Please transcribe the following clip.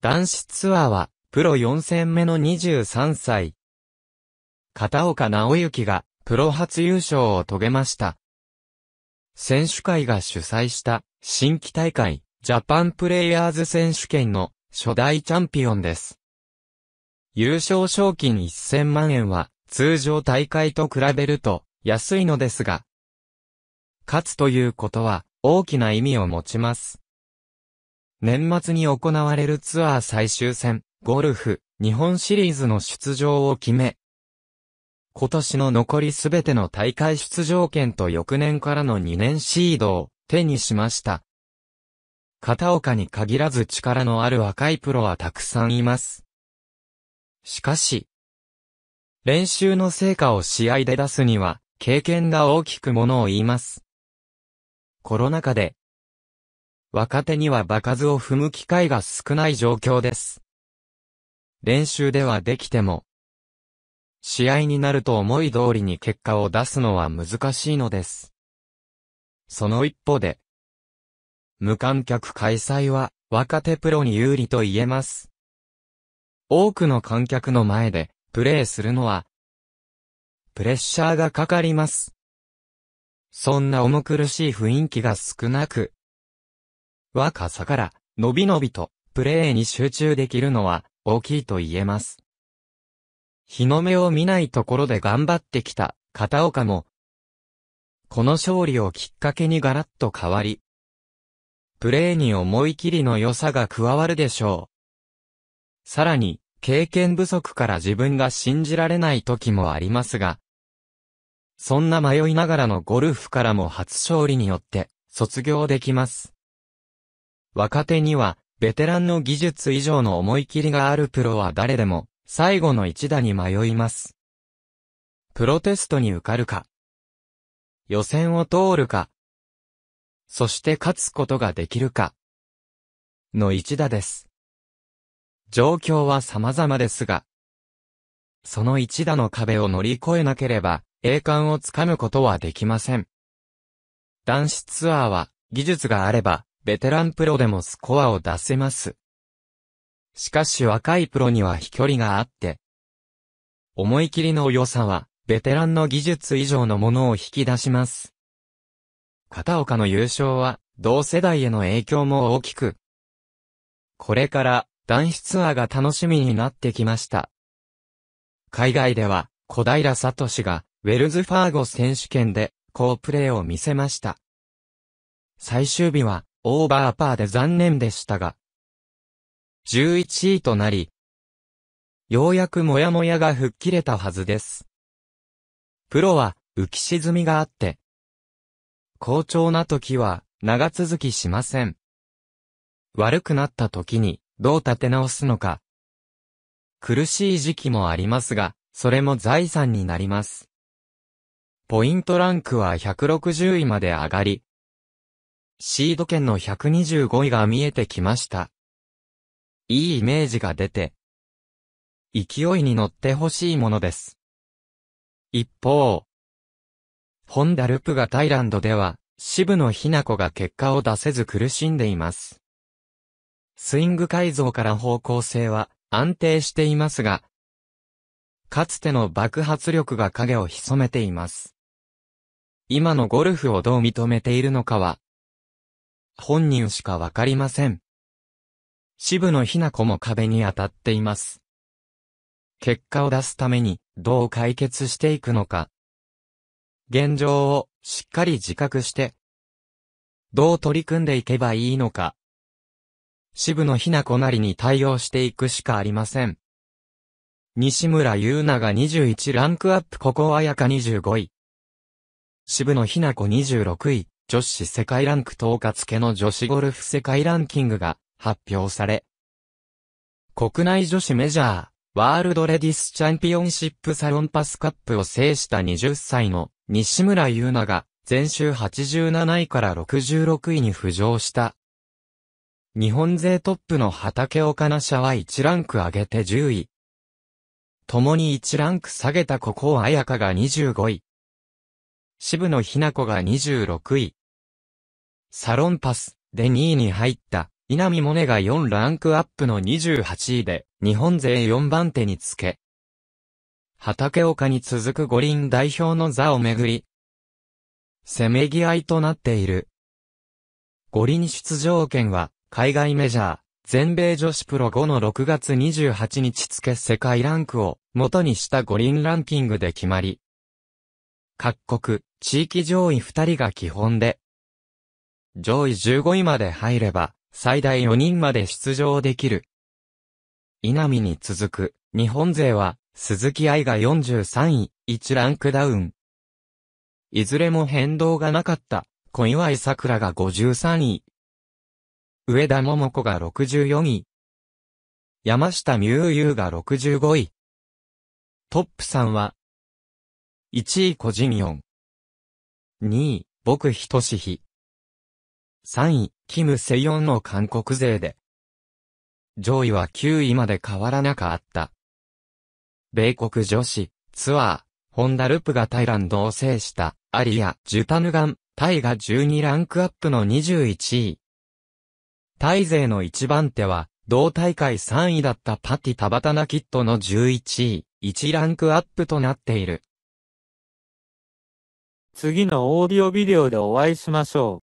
男子ツアーは、プロ4戦目の23歳。片岡直之が、プロ初優勝を遂げました。選手会が主催した、新規大会、ジャパンプレイヤーズ選手権の、初代チャンピオンです。優勝賞金1000万円は、通常大会と比べると、安いのですが、勝つということは、大きな意味を持ちます。年末に行われるツアー最終戦、ゴルフ、日本シリーズの出場を決め、今年の残りすべての大会出場権と翌年からの2年シードを手にしました。片岡に限らず力のある若いプロはたくさんいます。しかし、練習の成果を試合で出すには、経験が大きくものを言います。コロナ禍で若手には場数を踏む機会が少ない状況です。練習ではできても、試合になると思い通りに結果を出すのは難しいのです。その一方で、無観客開催は若手プロに有利と言えます。多くの観客の前でプレーするのは、プレッシャーがかかります。そんな重苦しい雰囲気が少なく、若さから、のびのびと、プレーに集中できるのは、大きいと言えます。日の目を見ないところで頑張ってきた、片岡も、この勝利をきっかけにガラッと変わり、プレーに思い切りの良さが加わるでしょう。さらに、経験不足から自分が信じられない時もありますが、そんな迷いながらのゴルフからも初勝利によって卒業できます。若手には、ベテランの技術以上の思い切りがあるプロは誰でも、最後の一打に迷います。プロテストに受かるか、予選を通るか、そして勝つことができるか、の一打です。状況は様々ですが、その一打の壁を乗り越えなければ、栄冠をつかむことはできません。男子ツアーは、技術があれば、ベテランプロでもスコアを出せます。しかし若いプロには飛距離があって、思い切りの良さは、ベテランの技術以上のものを引き出します。片岡の優勝は、同世代への影響も大きく、これから、男子ツアーが楽しみになってきました。海外では、小平聡が、ウェルズ・ファーゴ選手権で、好プレーを見せました。最終日は、オーバーパーで残念でしたが、11位となり、ようやくモヤモヤが吹っ切れたはずです。プロは浮き沈みがあって、好調な時は長続きしません。悪くなった時にどう立て直すのか。苦しい時期もありますが、それも財産になります。ポイントランクは160位まで上がり、シード権の125位が見えてきました。いいイメージが出て、勢いに乗ってほしいものです。一方、ホンダルプがタイランドでは、渋野ひな子が結果を出せず苦しんでいます。スイング改造から方向性は安定していますが、かつての爆発力が影を潜めています。今のゴルフをどう認めているのかは本人しかわかりません。渋野ひな子も壁に当たっています。結果を出すために、どう解決していくのか。現状をしっかり自覚して、どう取り組んでいけばいいのか。渋野ひな子なりに対応していくしかありません。西村優奈が21ランクアップここやか25位。渋野ひな子26位。女子世界ランク10日付の女子ゴルフ世界ランキングが発表され、国内女子メジャー、ワールドレディスチャンピオンシップサロンパスカップを制した20歳の西村優奈が前週87位から66位に浮上した。日本勢トップの畑岡奈社は1ランク上げて10位。共に1ランク下げたここを彩香が25位。渋野日向子が26位。サロンパスで2位に入った、稲見萌寧が4ランクアップの28位で、日本勢4番手につけ、畑岡に続く五輪代表の座をめぐり、せめぎ合いとなっている。五輪出場権は、海外メジャー、全米女子プロ5の6月28日付世界ランクを元にした五輪ランキングで決まり、各国、地域上位2人が基本で上位15位まで入れば、最大4人まで出場できる。稲見に続く、日本勢は、鈴木愛が43位、1ランクダウン。いずれも変動がなかった、小祝桜が53位。上田桃子が64位。山下美優優が65位。トップさんは、1位小人4。2位、僕ひとしひ。3位、キム・セヨンの韓国勢で、上位は9位まで変わらなかった。米国女子、ツアー、ホンダルプがタイランドを制した、アリア、ジュタヌガン、タイが12ランクアップの21位。タイ勢の一番手は、同大会3位だったパティ・タバタナキットの11位、1ランクアップとなっている。次のオーディオビデオでお会いしましょう。